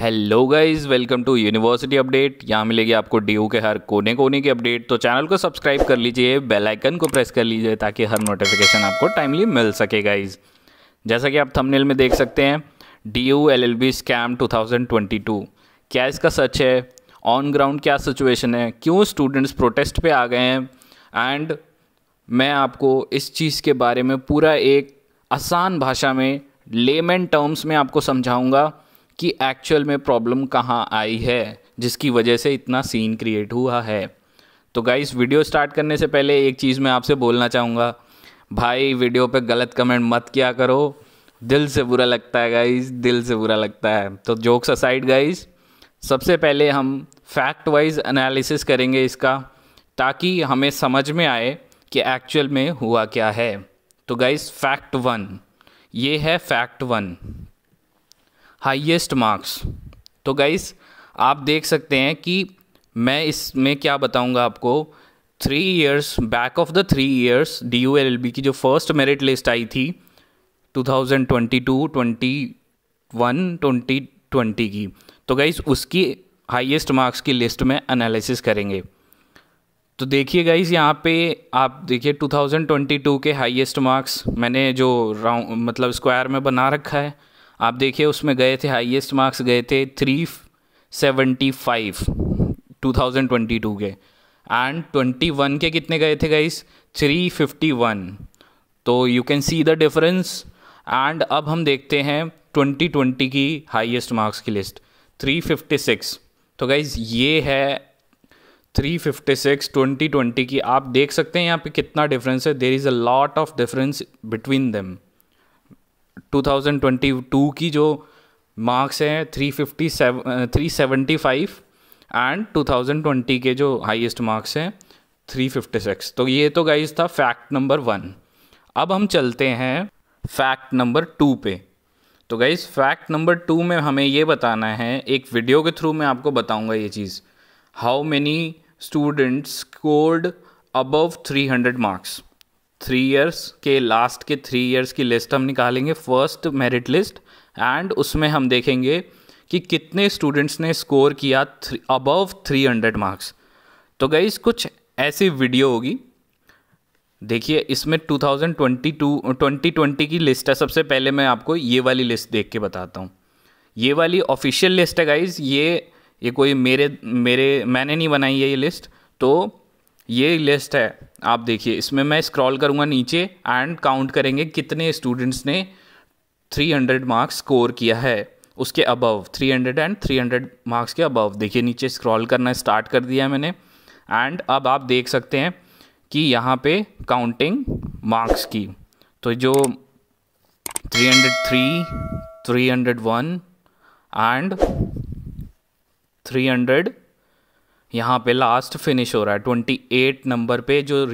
hello guys welcome to university update यहाँ मिलेगी आपको डी के हर कोने कोने की अपडेट तो चैनल को सब्सक्राइब कर लीजिए बेल आइकन को प्रेस कर लीजिए ताकि हर नोटिफिकेशन आपको टाइमली मिल सके गाइस जैसा कि आप थंबनेल में देख सकते हैं D U L L B scam two क्या इसका सच है ऑन ग्राउंड क्या सिचुएशन है क्यों स्टूडेंट्स प्रोटेस्ट पर आ गए हैं एंड मैं आपको इस चीज़ के बारे में पूरा एक आसान भाषा में लेमेंट टर्म्स में आपको समझाऊँगा कि एक्चुअल में प्रॉब्लम कहाँ आई है जिसकी वजह से इतना सीन क्रिएट हुआ है तो गाइस वीडियो स्टार्ट करने से पहले एक चीज़ मैं आपसे बोलना चाहूँगा भाई वीडियो पे गलत कमेंट मत किया करो दिल से बुरा लगता है गाइस दिल से बुरा लगता है तो जोक्स असाइड गाइस सबसे पहले हम फैक्ट वाइज एनालिसिस करेंगे इसका ताकि हमें समझ में आए कि एक्चुअल में हुआ क्या है तो गाइस फैक्ट वन ये है फैक्ट वन हाईएस्ट मार्क्स तो गाइस आप देख सकते हैं कि मैं इसमें क्या बताऊंगा आपको three years back of the three years D U L L B की जो फर्स्ट मेरिट लिस्ट आई थी 2022, 21, 2020 की तो गाइस उसकी हाईएस्ट मार्क्स की लिस्ट में एनालिसिस करेंगे तो देखिए गाइस यहाँ पे आप देखिए 2022 के हाईएस्ट मार्क्स मैंने जो राउंड मतलब स्क्वायर में बना रखा है आप देखिए उसमें गए थे हाईएस्ट मार्क्स गए थे three seventy five two thousand twenty two के एंड ट्वेंटी वन के कितने गए थे गाइस थ्री फिफ्टी वन तो you can see the difference and अब हम देखते हैं ट्वेंटी ट्वेंटी की हाईएस्ट मार्क्स की लिस्ट थ्री फिफ्टी सिक्स तो गाइज़ ये है three fifty six twenty twenty की आप देख सकते हैं यहाँ पे कितना डिफरेंस है there is a lot of difference between them 2022 की जो मार्क्स हैं three fifty seven three seventy five and two thousand twenty के जो हाईएस्ट मार्क्स हैं थ्री फिफ्टी सिक्स तो ये तो गाइज था फैक्ट नंबर वन अब हम चलते हैं फैक्ट नंबर टू पे तो गाइज फैक्ट नंबर टू में हमें ये बताना है एक वीडियो के थ्रू मैं आपको बताऊंगा ये चीज़ how many students scored above three hundred marks three years के लास्ट के थ्री ईयर्स की लिस्ट हम निकालेंगे फर्स्ट मेरिट लिस्ट एंड उसमें हम देखेंगे कि कितने स्टूडेंट्स ने स्कोर किया अबव थ्री हंड्रेड मार्क्स तो गई कुछ ऐसी वीडियो होगी देखिए इसमें 2022 2020 की लिस्ट है सबसे पहले मैं आपको ये वाली लिस्ट देख के बताता हूँ ये वाली ऑफिशियल लिस्ट है गाइज ये ये कोई मेरे मेरे मैंने नहीं बनाई है ये लिस्ट तो ये लिस्ट है आप देखिए इसमें मैं स्क्रॉल करूँगा नीचे एंड काउंट करेंगे कितने स्टूडेंट्स ने 300 मार्क्स स्कोर किया है उसके अबव 300 एंड 300 मार्क्स के अबव देखिए नीचे स्क्रॉल करना स्टार्ट कर दिया मैंने एंड अब आप देख सकते हैं कि यहाँ पे काउंटिंग मार्क्स की तो जो 303, 301 एंड यहाँ पे लास्ट फिनिश हो रहा है ट्वेंटी एट नंबर पे जो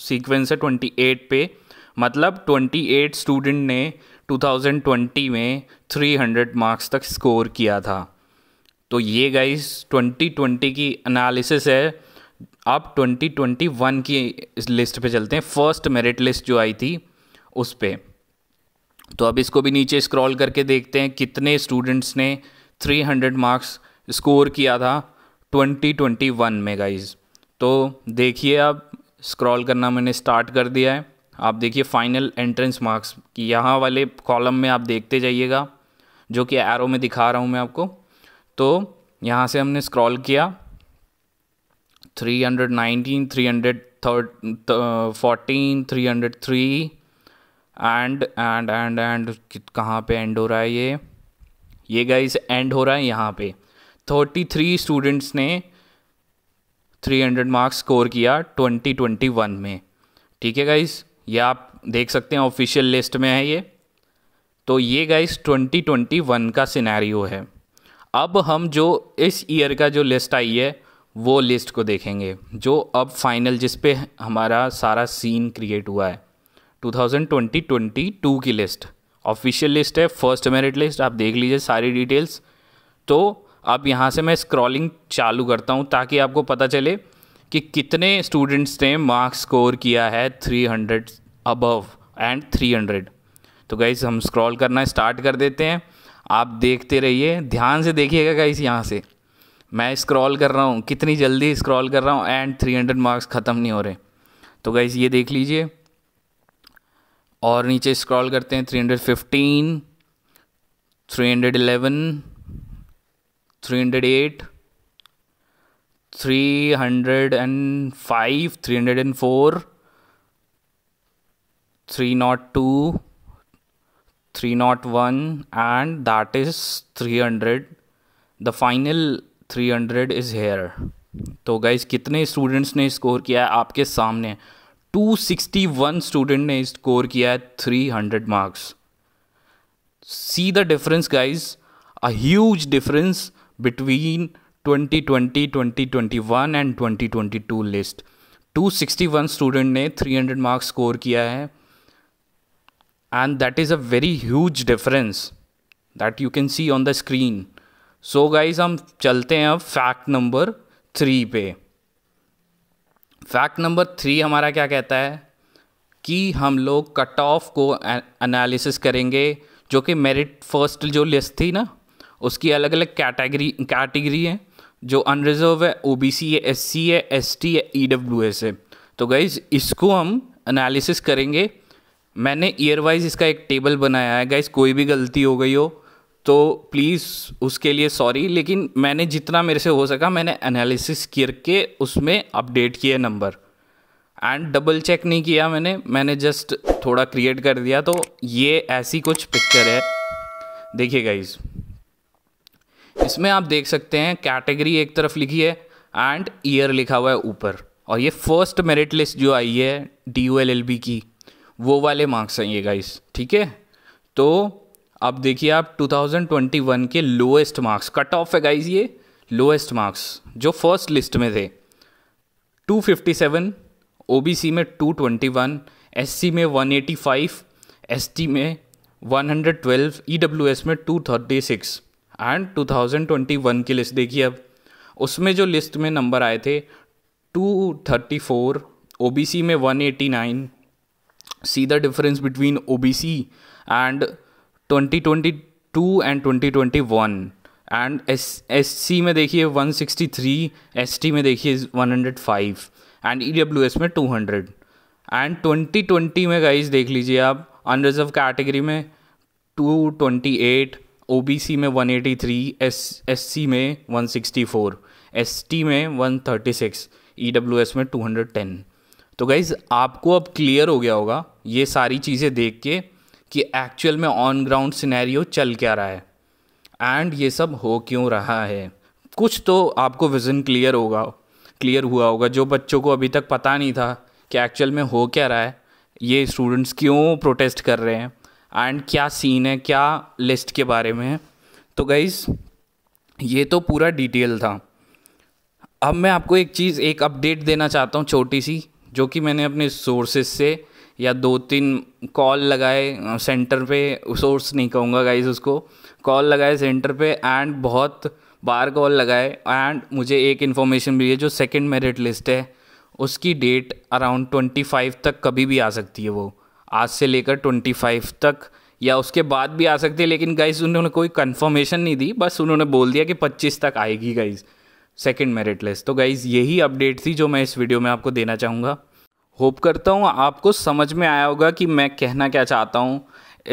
सीक्वेंस है ट्वेंटी एट पे मतलब ट्वेंटी एट स्टूडेंट ने टू थाउजेंड ट्वेंटी में थ्री हंड्रेड मार्क्स तक स्कोर किया था तो ये गाइस ट्वेंटी ट्वेंटी की एनालिसिस है आप ट्वेंटी ट्वेंटी वन की इस लिस्ट पे चलते हैं फर्स्ट मेरिट लिस्ट जो आई थी उस पर तो अब इसको भी नीचे स्क्रॉल करके देखते हैं कितने स्टूडेंट्स ने थ्री हंड्रेड मार्क्स स्कोर किया था 2021 में गाइज तो देखिए आप स्क्रॉल करना मैंने स्टार्ट कर दिया है आप देखिए फाइनल एंट्रेंस मार्क्स की यहाँ वाले कॉलम में आप देखते जाइएगा जो कि एरो में दिखा रहा हूँ मैं आपको तो यहाँ से हमने स्क्रॉल किया 319, hundred 303 and and and and कहाँ पे एंड हो रहा है ये ये गाइस एंड हो रहा है यहाँ पे थर्टी थ्री स्टूडेंट्स ने थ्री हंड्रेड मार्क्स स्कोर किया ट्वेंटी ट्वेंटी वन में ठीक है गाइस ये आप देख सकते हैं ऑफिशियल लिस्ट में है ये तो ये गाइस ट्वेंटी ट्वेंटी वन का सिनेरियो है अब हम जो इस ईयर का जो लिस्ट आई है वो लिस्ट को देखेंगे जो अब फाइनल जिस पे हमारा सारा सीन क्रिएट हुआ है 2020-22 की लिस्ट ऑफिशियल लिस्ट है फर्स्ट मेरिट लिस्ट आप देख लीजिए सारी डिटेल्स तो अब यहाँ से मैं स्क्रॉलिंग चालू करता हूँ ताकि आपको पता चले कि कितने स्टूडेंट्स ने मार्क्स स्कोर किया है 300 अबव एंड 300 तो गाइस हम स्क्रॉल करना स्टार्ट कर देते हैं आप देखते रहिए ध्यान से देखिएगा गाइस यहाँ से मैं स्क्रॉल कर रहा हूँ कितनी जल्दी स्क्रॉल कर रहा हूँ एंड 300 मार्क्स ख़त्म नहीं हो रहे तो गाइस ये देख लीजिए और नीचे स्क्रॉल करते हैं 315 311 three hundred eight three hundred and five three hundred and four three nought two three nought one and that is three hundred the final three hundred is here तो गाइज कितने students ने score किया है आपके सामने two sixty one student ने score किया है three hundred marks see the difference guys a huge difference between 2020 2021 and 2022 list 261 student ने 300 मार्क्स स्कोर किया है and that is a very huge difference that you can see on the screen so guys हम चलते हैं अब fact number three पे fact number three हमारा क्या कहता है कि हम लोग कट ऑफ को एनालिसिस करेंगे जो कि मेरिट फर्स्ट जो लिस्ट थी ना उसकी अलग अलग कैटेगरी कैटेगरी है जो अनरिजर्व है ओ बी सी है एस सी है एस टी है ई डब्ल्यू एस है तो गाइज इसको हम एनालिसिस करेंगे मैंने ईयर वाइज इसका एक टेबल बनाया है गाइज कोई भी गलती हो गई हो तो प्लीज़ उसके लिए सॉरी लेकिन मैंने जितना मेरे से हो सका मैंने एनालिसिस करके उसमें अपडेट किए नंबर एंड डबल चेक नहीं किया मैंने मैंने जस्ट थोड़ा क्रिएट कर दिया तो ये ऐसी कुछ पिक्चर है देखिए गाइज़ इसमें आप देख सकते हैं कैटेगरी एक तरफ लिखी है एंड ईयर लिखा हुआ है ऊपर और ये फर्स्ट मेरिट लिस्ट जो आई है D U L L B की वो वाले मार्क्स हैं ये गाइस ठीक है तो अब देखिए आप 2021 के लोएस्ट मार्क्स कट ऑफ है गाइस ये लोएस्ट मार्क्स जो फर्स्ट लिस्ट में थे 257 ओबीसी में 221 एससी में 185 एसटी में 112 ईडब्ल्यूएस e में 236 एंड 2021 की लिस्ट देखिए अब उसमें जो लिस्ट में नंबर आए थे 234 ओबीसी में 189 see the difference between C and two and one and S S में देखिए 163 एसटी में देखिए 105 एंड ईडब्ल्यूएस में 200 एंड 2020 में गाइज देख लीजिए आप अनरिजर्व कैटेगरी में एट सी में 183, एस सी में 164, टी में one thirty six E W S में टू हंड्रेड टेन तो गाइज़ आपको अब क्लियर हो गया होगा ये सारी चीज़ें देख के कि एक्चुअल में ऑन ग्राउंड सिनेरियो चल क्या रहा है एंड ये सब हो क्यों रहा है कुछ तो आपको विज़न क्लियर होगा क्लियर हुआ होगा जो बच्चों को अभी तक पता नहीं था कि एक्चुअल में हो क्या रहा है ये स्टूडेंट्स क्यों प्रोटेस्ट कर रहे हैं एंड क्या सीन है क्या लिस्ट के बारे में है तो गाइज़ ये तो पूरा डिटेल था अब मैं आपको एक चीज़ एक अपडेट देना चाहता हूँ छोटी सी जो कि मैंने अपने सोर्सेज से या दो तीन कॉल लगाए सेंटर पे सोर्स नहीं कहूँगा गाइज उसको कॉल लगाए सेंटर पे एंड बहुत बार कॉल लगाए एंड मुझे एक इन्फॉर्मेशन मिली है जो सेकंड मेरिट लिस्ट है उसकी डेट अराउंड ट्वेंटी फाइव तक कभी भी आ सकती है वो आज से लेकर ट्वेंटी फाइव तक या उसके बाद भी आ सकती है लेकिन गाइज उन्होंने कोई कन्फर्मेशन नहीं दी बस उन्होंने बोल दिया कि पच्चीस तक आएगी गाइज़ सेकेंड मेरिट लिस्ट तो गाइज़ यही अपडेट थी जो मैं इस वीडियो में आपको देना चाहूँगा होप करता हूँ आपको समझ में आया होगा कि मैं कहना क्या चाहता हूँ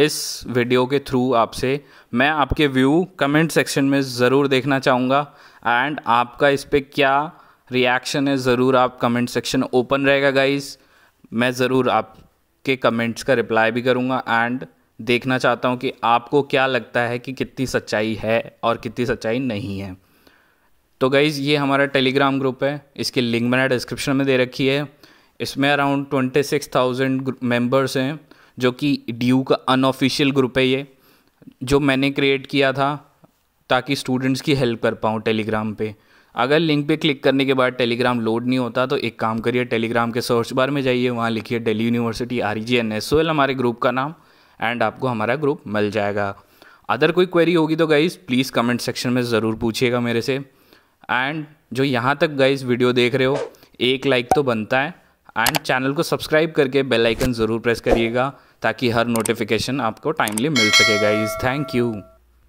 इस वीडियो के थ्रू आपसे मैं आपके व्यू कमेंट सेक्शन में ज़रूर देखना चाहूँगा एंड आपका इस पर क्या रिएक्शन है ज़रूर आप कमेंट सेक्शन ओपन रहेगा गाइज़ मैं ज़रूर आप के कमेंट्स का रिप्लाई भी करूँगा एंड देखना चाहता हूँ कि आपको क्या लगता है कि कितनी सच्चाई है और कितनी सच्चाई नहीं है तो गाइज़ ये हमारा टेलीग्राम ग्रुप है इसकी लिंक मैंने डिस्क्रिप्शन में दे रखी है इसमें around twenty six thousand members हैं जो कि ड्यू का अनऑफिशियल ग्रुप है ये जो मैंने क्रिएट किया था ताकि स्टूडेंट्स की हेल्प कर पाऊँ टेलीग्राम पे अगर लिंक पे क्लिक करने के बाद टेलीग्राम लोड नहीं होता तो एक काम करिए टेलीग्राम के सर्च बार में जाइए वहाँ लिखिए Delhi university R G N S O L हमारे ग्रुप का नाम एंड आपको हमारा ग्रुप मिल जाएगा अदर कोई क्वेरी होगी तो गाइज़ प्लीज़ कमेंट सेक्शन में ज़रूर पूछिएगा मेरे से एंड जो यहाँ तक गाइज़ वीडियो देख रहे हो एक लाइक तो बनता है एंड चैनल को सब्सक्राइब करके बेल आइकन ज़रूर प्रेस करिएगा ताकि हर नोटिफिकेशन आपको टाइमली मिल सके गाइज़ थैंक यू